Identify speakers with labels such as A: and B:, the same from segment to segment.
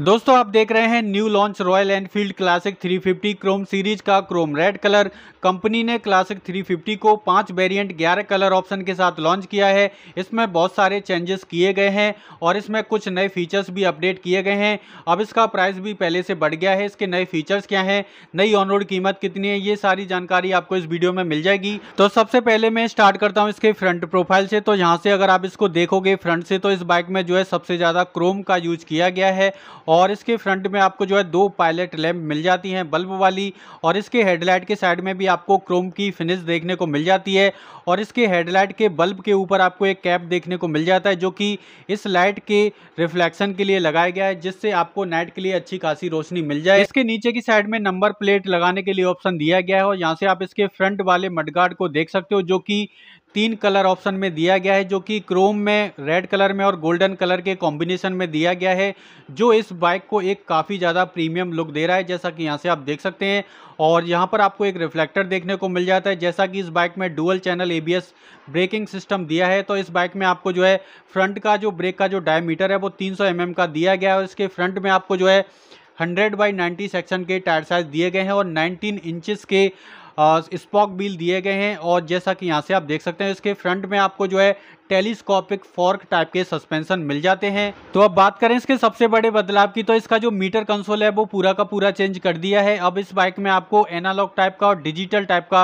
A: दोस्तों आप देख रहे हैं new launch Royal Enfield Classic 350 chrome series का क्रोम रेड कलर कंपनी ने क्लासिक 350 को पांच वेरिएंट 11 कलर ऑप्शन के साथ लॉन्च किया है इसमें बहुत सारे चेंजेस किए गए हैं और इसमें कुछ नए फीचर्स भी अपडेट किए गए हैं अब इसका प्राइस भी पहले से बढ़ गया है इसके नए फीचर्स क्या हैं नई ऑन रोड कीमत कितनी है ये सारी जानकारी आपको इस वीडियो में मिल जाएगी तो सबसे पहले मैं स्टार्ट करता हूँ इसके फ्रंट प्रोफाइल से तो यहाँ से अगर आप इसको देखोगे फ्रंट से तो इस बाइक में जो है सबसे ज़्यादा क्रोम का यूज किया गया है और इसके फ्रंट में आपको जो है दो पायलट लैम्प मिल जाती हैं बल्ब वाली और इसके हेडलाइट के साइड में भी आपको क्रोम की फिनिश देखने को मिल जाती है और इसके हेडलाइट के बल्ब के ऊपर आपको एक कैप देखने को मिल जाता है जो कि इस लाइट के रिफ्लेक्शन के लिए लगाया गया है जिससे आपको नाइट के लिए अच्छी खासी रोशनी मिल जाए इसके नीचे की साइड में नंबर प्लेट लगाने के लिए ऑप्शन दिया गया है और यहाँ से आप इसके फ्रंट वाले मडगार्ड को देख सकते हो जो कि तीन कलर ऑप्शन में दिया गया है जो कि क्रोम में रेड कलर में और गोल्डन कलर के कॉम्बिनेशन में दिया गया है जो इस बाइक को एक काफ़ी ज़्यादा प्रीमियम लुक दे रहा है जैसा कि यहाँ से आप देख सकते हैं और यहाँ पर आपको एक रिफ्लेक्टर देखने को मिल जाता है जैसा कि इस बाइक में dual channel A braking system दिया है तो इस बाइक में आपको जो है फ्रंट का जो ब्रेक का जो डायमीटर है वो तीन सौ mm का दिया गया है और इसके फ्रंट में आपको जो है 100 बाई 90 सेक्शन के टायर साइज दिए गए हैं और 19 इंचेस के स्पॉक बिल दिए गए हैं और जैसा कि यहाँ से आप देख सकते हैं इसके फ्रंट में आपको जो है टेलीस्कोपिक फोर्क टाइप के सस्पेंशन मिल जाते हैं तो अब बात करें इसके सबसे बड़े बदलाव की तो इसका जो मीटर कंसोल है वो पूरा का पूरा चेंज कर दिया है अब इस बाइक में आपको एनालॉग टाइप का और डिजिटल टाइप का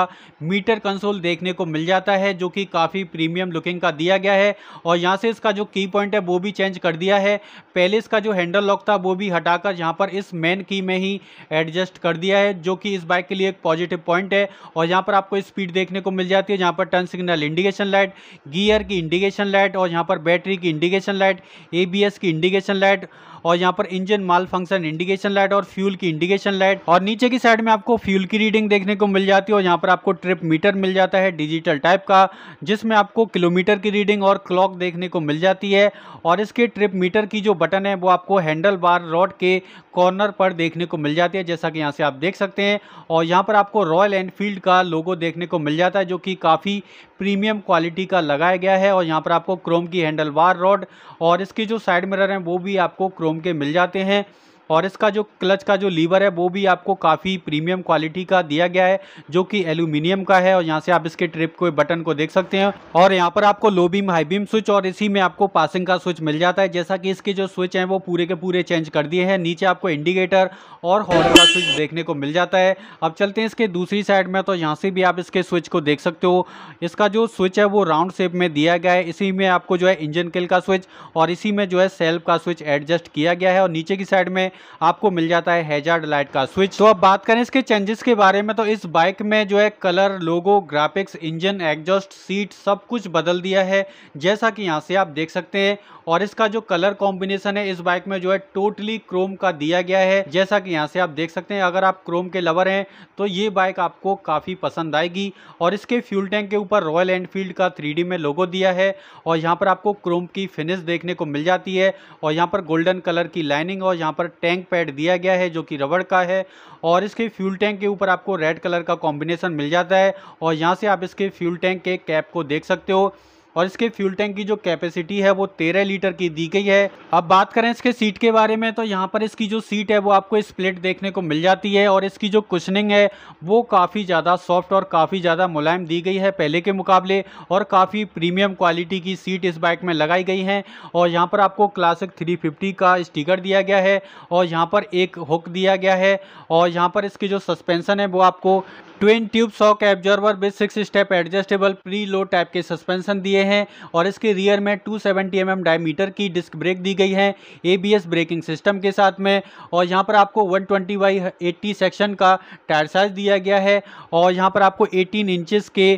A: मीटर कंसोल देखने को मिल जाता है जो कि काफ़ी प्रीमियम लुकिंग का दिया गया है और यहाँ से इसका जो की पॉइंट है वो भी चेंज कर दिया है पहले इसका जो हैंडल लॉक था वो भी हटाकर यहाँ पर इस मेन की में ही एडजस्ट कर दिया है जो कि इस बाइक के लिए एक पॉजिटिव पॉइंट है और यहाँ पर आपको स्पीड देखने को मिल जाती है जहाँ पर turn signal indication light gear की इंडिकेशन लाइट और यहाँ पर बैटरी की इंडिकेशन लाइट एबीएस की इंडिकेशन लाइट और यहाँ पर engine malfunction indication light और फ्यूल की इंडिकेशन लाइट और नीचे की साइड में आपको फ्यूल की रीडिंग देखने को मिल जाती है और यहाँ पर आपको ट्रिप मीटर मिल जाता है डिजिटल टाइप का जिसमें आपको किलोमीटर की रीडिंग और क्लॉक देखने को मिल जाती है और इसके ट्रिप मीटर की जो बटन है वो आपको हैंडल बार रॉड के कॉर्नर पर देखने को मिल जाती है जैसा कि यहाँ से आप देख सकते हैं और यहाँ पर आपको रॉयल एनफील्ड का लोगो देखने को मिल जाता है जो कि काफ़ी प्रीमियम क्वालिटी का लगाया गया है और यहाँ पर आपको क्रोम की हैंडल बार रॉड और इसके जो साइड मिरर हैं वो भी आपको क्रोम के मिल जाते हैं और इसका जो क्लच का जो लीवर है वो भी आपको काफ़ी प्रीमियम क्वालिटी का दिया गया है जो कि एल्यूमिनियम का है और यहाँ से आप इसके ट्रिप को बटन को देख सकते हैं और यहाँ पर आपको low beam high beam switch और इसी में आपको पासिंग का स्विच मिल जाता है जैसा कि इसके जो स्विच हैं वो पूरे के पूरे चेंज कर दिए हैं नीचे आपको इंडिकेटर और हॉर्न का स्विच देखने को मिल जाता है अब चलते हैं इसके दूसरी साइड में तो यहाँ से भी आप इसके स्विच को देख सकते हो इसका जो स्विच है वो राउंड शेप में दिया गया है इसी में आपको जो है इंजन किल का स्विच और इसी में जो है सेल्फ का स्विच एडजस्ट किया गया है और नीचे की साइड में आपको मिल जाता है हेजार्ड लाइट का स्विच तो अब बात करें इसके चेंजेस के बारे में तो इस बाइक में जो है colour logo graphics engine exhaust seat सब कुछ बदल दिया है जैसा कि यहाँ से आप देख सकते हैं और इसका जो कलर कॉम्बिनेशन है इस बाइक में जो है टोटली क्रोम का दिया गया है जैसा कि यहाँ से आप देख सकते हैं अगर आप क्रोम के लवर हैं तो ये बाइक आपको काफ़ी पसंद आएगी और इसके फ्यूल टैंक के ऊपर रॉयल एनफील्ड का थ्री में लोगो दिया है और यहाँ पर आपको क्रोम की फिनिश देखने को मिल जाती है और यहाँ पर गोल्डन कलर की लाइनिंग और यहाँ पर टैंक पैड दिया गया है जो कि रबड़ का है और इसके फ्यूल टैंक के ऊपर आपको रेड कलर का कॉम्बिनेशन मिल जाता है और यहाँ से आप इसके फ्यूल टैंक के कैप को देख सकते हो और इसके फ्यूल टैंक की जो कैपेसिटी है वो तेरह लीटर की दी गई है अब बात करें इसके सीट के बारे में तो यहाँ पर इसकी जो सीट है वो आपको स्प्लिट देखने को मिल जाती है और इसकी जो कुशनिंग है वो काफ़ी ज़्यादा सॉफ्ट और काफ़ी ज़्यादा मुलायम दी गई है पहले के मुकाबले और काफ़ी प्रीमियम क्वालिटी की सीट इस बाइक में लगाई गई हैं और यहाँ पर आपको क्लासिक थ्री का स्टिकर दिया गया है और यहाँ पर एक हुक दिया गया है और यहाँ पर इसकी जो सस्पेंसन है वो आपको twin tube shock absorber with six step adjustable preload type के सस्पेंशन दिए हैं और इसके रियर में 270 सेवेंटी mm डायमीटर की डिस्क ब्रेक दी गई है एबीएस ब्रेकिंग सिस्टम के साथ में और यहाँ पर आपको 120 ट्वेंटी बाई एट्टी सेक्शन का टायर साइज दिया गया है और यहाँ पर आपको 18 इंचेस के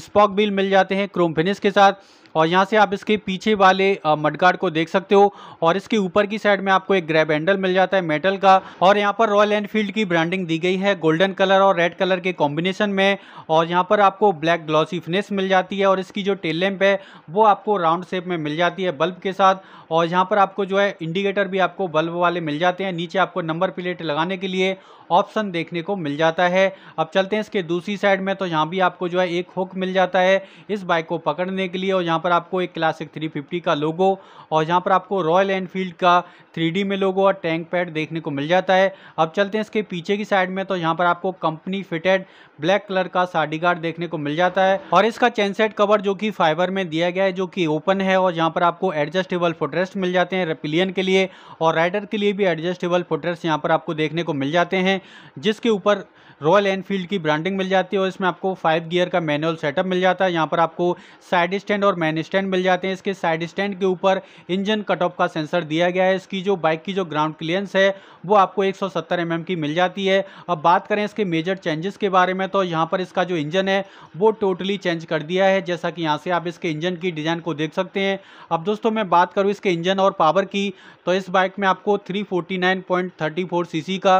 A: स्पॉक बिल मिल जाते हैं क्रोम फिनिश के साथ और यहाँ से आप इसके पीछे वाले मडगार्ड को देख सकते हो और इसके ऊपर की साइड में आपको एक ग्रैब हैंडल मिल जाता है मेटल का और यहाँ पर रॉयल एनफील्ड की ब्रांडिंग दी गई है गोल्डन कलर और रेड कलर के कॉम्बिनेशन में और यहाँ पर आपको ब्लैक ग्लॉसी फिनिश मिल जाती है और इसकी जो टेल लैम्प है वो आपको राउंड शेप में मिल जाती है बल्ब के साथ और यहाँ पर आपको जो है इंडिकेटर भी आपको बल्ब वाले मिल जाते हैं नीचे आपको नंबर प्लेट लगाने के लिए ऑप्शन देखने को मिल जाता है अब चलते हैं इसके दूसरी साइड में तो यहाँ भी आपको जो है एक हुक मिल जाता है इस बाइक को पकड़ने के लिए और यहाँ पर आपको एक क्लासिक 350 का लोगो और जहाँ पर आपको रॉयल एनफील्ड का 3D में लोगो और टैंक पैड देखने को मिल जाता है अब चलते हैं इसके पीछे की साइड में तो यहाँ पर आपको कंपनी फिटेड ब्लैक कलर का साडी गार्ड देखने को मिल जाता है और इसका चैनसेट कवर जो कि फाइबर में दिया गया है जो कि ओपन है और यहाँ पर आपको एडजस्टेबल फुटरेस्ट मिल जाते हैं रेपिलियन के लिए और राइडर के लिए भी एडजस्टेबल फुटरेस्ट यहाँ पर आपको देखने को मिल जाते हैं जिसके ऊपर रॉयल एनफील्ड की ब्रांडिंग मिल जाती है और इसमें आपको फाइव गियर का मैनुअल सेटअप मिल जाता है यहाँ पर आपको साइड स्टैंड और मैन स्टैंड मिल जाते हैं इसके साइड स्टैंड के ऊपर इंजन कट ऑफ का सेंसर दिया गया है इसकी जो बाइक की जो ग्राउंड क्लियरेंस है वो आपको एक सौ mm की मिल जाती है अब बात करें इसके मेजर चेंजेस के बारे में तो यहाँ पर इसका जो इंजन है वो टोटली चेंज कर दिया है जैसा कि यहाँ से आप इसके इंजन की डिज़ाइन को देख सकते हैं अब दोस्तों मैं बात करूँ इसके इंजन और पावर की तो इस बाइक में आपको सी सी का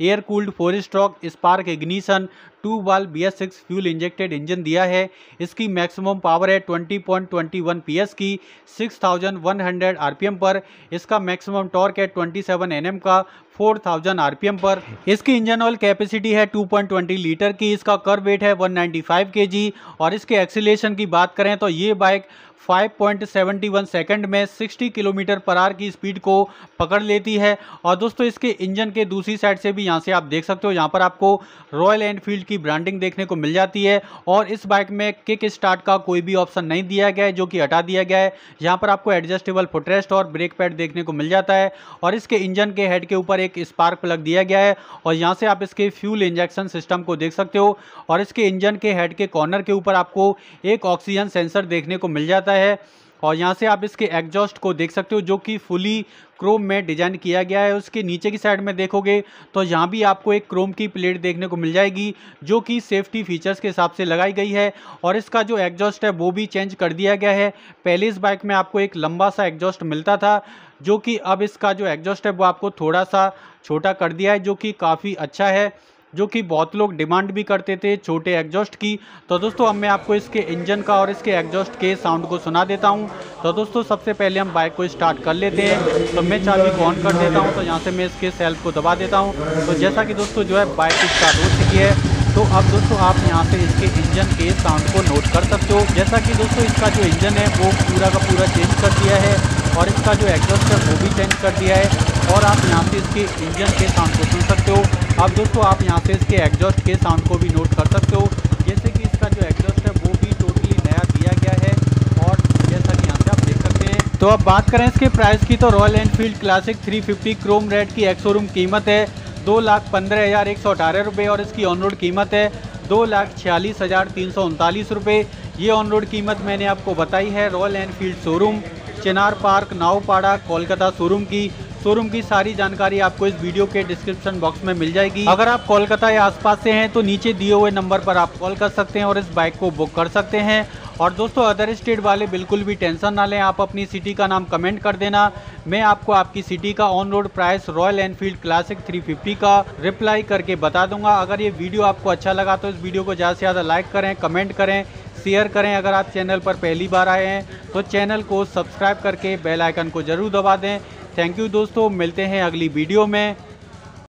A: air cooled four stroke spark ignition two valve B S six fuel injected engine दिया है इसकी मैक्सिमम पावर है 20.21 एस की 6100 आरपीएम पर इसका मैक्सिमम टॉर्क है 27 एम का 4000 आरपीएम पर इसकी इंजन ऑयल कैपेसिटी है 2.20 लीटर की इसका कर वेट है 195 जी और इसके एक्सीलेशन की बात करें तो ये बाइक 5.71 सेकंड में 60 किलोमीटर पर आर की स्पीड को पकड़ लेती है और दोस्तों इसके इंजन के दूसरी साइड से भी यहाँ से आप देख सकते हो यहाँ पर आपको रॉयल एनफील्ड की की ब्रांडिंग देखने को मिल जाती है और इस बाइक में किक स्टार्ट का कोई भी ऑप्शन नहीं दिया गया है जो कि हटा दिया गया है यहाँ पर आपको एडजस्टेबल फुटरेस्ट और ब्रेक पैड देखने को मिल जाता है और इसके इंजन के हेड के ऊपर एक स्पार्क प्लग दिया गया है और यहाँ से आप इसके फ्यूल इंजेक्शन सिस्टम को देख सकते हो और इसके इंजन के हेड के कॉर्नर के ऊपर आपको एक ऑक्सीजन सेंसर देखने को मिल जाता है और यहाँ से आप इसके एग्जॉस्ट को देख सकते हो जो कि फुली क्रोम में डिजाइन किया गया है उसके नीचे की साइड में देखोगे तो यहाँ भी आपको एक क्रोम की प्लेट देखने को मिल जाएगी जो कि सेफ्टी फीचर्स के हिसाब से लगाई गई है और इसका जो एग्जॉस्ट है वो भी चेंज कर दिया गया है पहले इस बाइक में आपको एक लंबा सा एग्जॉस्ट मिलता था जो कि अब इसका जो एग्जॉस्ट है वो आपको थोड़ा सा छोटा कर दिया है जो कि काफ़ी अच्छा है जो कि बहुत लोग डिमांड भी करते थे छोटे एग्जॉस्ट की तो दोस्तों अब मैं आपको इसके इंजन का और इसके एग्जॉस्ट के साउंड को सुना देता हूँ तो दोस्तों सबसे पहले हम बाइक को स्टार्ट कर लेते हैं तो मैं चाबी को ऑन कर देता हूँ तो यहाँ से मैं इसके सेल्फ को दबा देता हूँ तो जैसा कि दोस्तों जो है बाइक स्टार्ट हो चुकी है तो अब दोस्तों आप यहाँ से इसके इंजन के साउंड को नोट कर सकते हो जैसा कि दोस्तों इसका जो इंजन है वो पूरा का पूरा चेंज कर दिया है और इसका जो एग्जॉस्ट है वो भी चेंज कर दिया है और आप यहाँ से इसके इंजन के साउंड को सुन सकते हो अब दोस्तों आप यहाँ से इसके एग्जॉस्ट के साउंड को भी नोट कर सकते हो जैसे कि इसका जो एग्जॉस्ट है वो भी टोटली नया दिया गया है और जैसा कि यहाँ से आप देख सकते हैं तो अब बात करें इसके प्राइस की तो Royal Enfield Classic 350 chrome red की एक्सोरूम कीमत है दो लाख पंद्रह हज़ार एक सौ अठारह रुपये और इसकी ऑन रोड कीमत है दो लाख छियालीस हज़ार तीन सौ उनतालीस रुपये ये ऑन रोड कीमत मैंने आपको बताई है Royal Enfield showroom Chinar park Nowpara Kolkata showroom की शोरूम की सारी जानकारी आपको इस वीडियो के डिस्क्रिप्शन बॉक्स में मिल जाएगी अगर आप कोलकाता या आसपास से हैं तो नीचे दिए हुए नंबर पर आप कॉल कर सकते हैं और इस बाइक को बुक कर सकते हैं और दोस्तों अदर स्टेट वाले बिल्कुल भी टेंशन ना लें आप अपनी सिटी का नाम कमेंट कर देना मैं आपको आपकी सिटी का on road price Royal Enfield Classic 350 का रिप्लाई करके बता दूंगा अगर ये वीडियो आपको अच्छा लगा तो इस वीडियो को ज़्यादा से ज़्यादा लाइक करें कमेंट करें शेयर करें अगर आप चैनल पर पहली बार आए हैं तो चैनल को सब्सक्राइब करके बेलाइकन को ज़रूर दबा दें थैंक यू दोस्तों मिलते हैं अगली वीडियो में